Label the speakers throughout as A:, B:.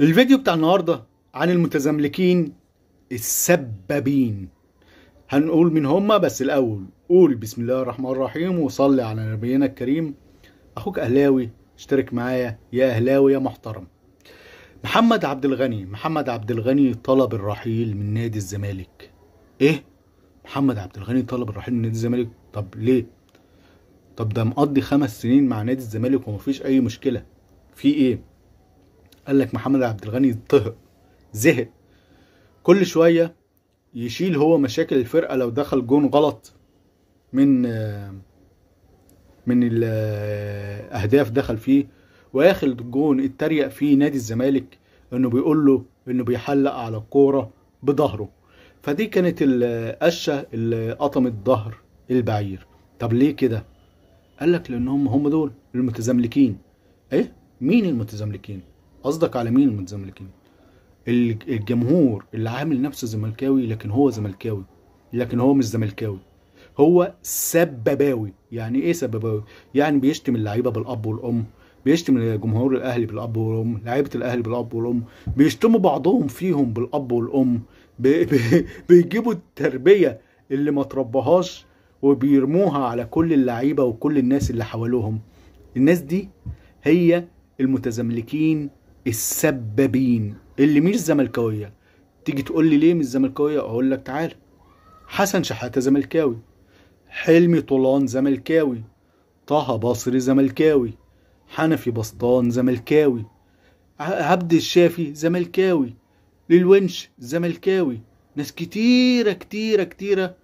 A: الفيديو بتاع النهارده عن المتزملكين السبابين هنقول من هما بس الاول قول بسم الله الرحمن الرحيم وصلي على نبينا الكريم اخوك اهلاوي اشترك معايا يا اهلاوي يا محترم محمد عبد الغني محمد عبد الغني طلب الرحيل من نادي الزمالك ايه محمد عبد الغني طلب الرحيل من نادي الزمالك طب ليه طب ده مقضي خمس سنين مع نادي الزمالك ومفيش اي مشكله في ايه قال لك محمد عبد الغني طهق زهق كل شويه يشيل هو مشاكل الفرقه لو دخل جون غلط من من الاهداف دخل فيه واخر جون اتريق فيه نادي الزمالك انه بيقول له انه بيحلق على الكوره بظهره فدي كانت القشه اللي قطمت ظهر البعير طب ليه كده قال لك لانهم هم دول المتزملكين ايه مين المتزملكين قصدك على مين المتزملكين؟ الجمهور اللي عامل نفسه زملكاوي لكن هو زملكاوي لكن هو مش زملكاوي هو سبباوي يعني ايه سبباوي يعني بيشتم اللعيبه بالاب والام بيشتم جمهور الاهلي بالاب والام لعيبه الاهلي بالاب والام بيشتموا بعضهم فيهم بالاب والام بي بي بيجيبوا التربيه اللي ما تربهاش وبيرموها على كل اللعيبه وكل الناس اللي حواليهم الناس دي هي المتزملكين السبابين اللي مش زملكاويه تيجي تقول لي ليه مش زملكاويه اقول لك تعالى حسن شحاته زملكاوي حلمي طولان زملكاوي طه بصري زملكاوي حنفي بسطان زملكاوي عبد الشافي زملكاوي للونش زملكاوي ناس كتيره كتيره كتيره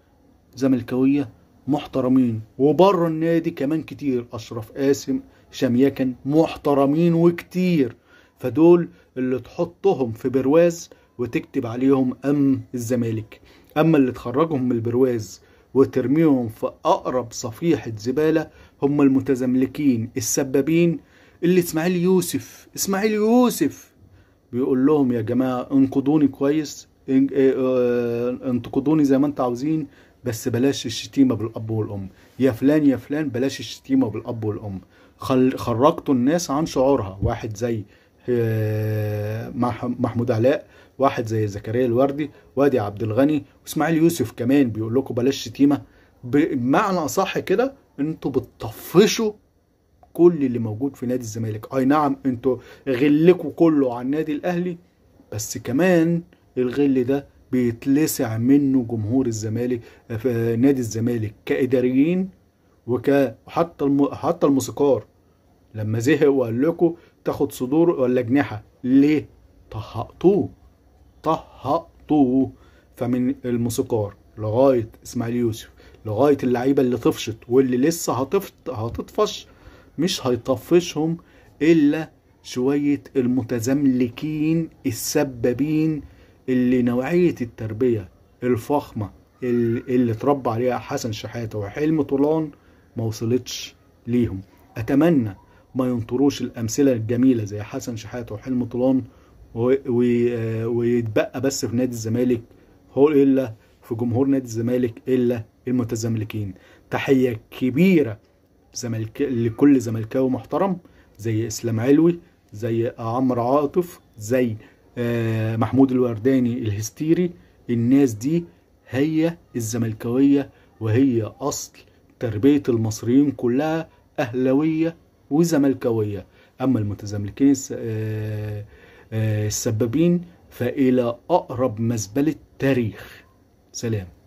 A: زملكاويه محترمين وبره النادي كمان كتير اشرف قاسم شمياكن محترمين وكتير فدول اللي تحطهم في برواز وتكتب عليهم أمن الزمالك أما اللي تخرجهم من البرواز وترميهم في أقرب صفيحة زبالة هم المتزملكين السبابين اللي اسماعيل يوسف اسماعيل يوسف بيقول لهم يا جماعة انقضوني كويس إيه، آه، انتقدوني زي ما انت عاوزين بس بلاش الشتيمة بالأب والأم يا فلان يا فلان بلاش الشتيمة بالأب والأم خل... خرجتوا الناس عن شعورها واحد زي آه، محمود علاء واحد زي زكريا الوردي وادي عبد الغني واسماعيل يوسف كمان بيقول لكم بلاش شتيمه بمعنى اصح كده انتوا بتطفشوا كل اللي موجود في نادي الزمالك اي نعم انتوا غلكوا كله على النادي الاهلي بس كمان الغل ده بيتلسع منه جمهور الزمالك في آه، نادي الزمالك كاداريين وك حتى الم... حتى الموسيقار لما زهق وقال لكم تاخد صدور ولا أجنحة ليه؟ طهقتوه طهقتوه فمن الموسيقار لغاية إسماعيل يوسف لغاية اللعيبة اللي طفشت واللي لسه هتفت هتطفش مش هيطفشهم إلا شوية المتزملكين السبابين اللي نوعية التربية الفخمة اللي اتربى عليها حسن شحاتة وحلم طولان ما وصلتش ليهم أتمنى ما ينطروش الامثله الجميله زي حسن شحاته وحلم طولان آه، ويتبقى بس في نادي الزمالك هو الا في جمهور نادي الزمالك الا المتزملكين تحيه كبيره زملك لكل زملكاوي محترم زي اسلام علوي زي عمرو عاطف زي آه، محمود الورداني الهستيري الناس دي هي الزملكاويه وهي اصل تربيه المصريين كلها اهلاويه وزملكاويه اما المتزملكين آه، آه، السبابين فالى اقرب مزبله تاريخ سلام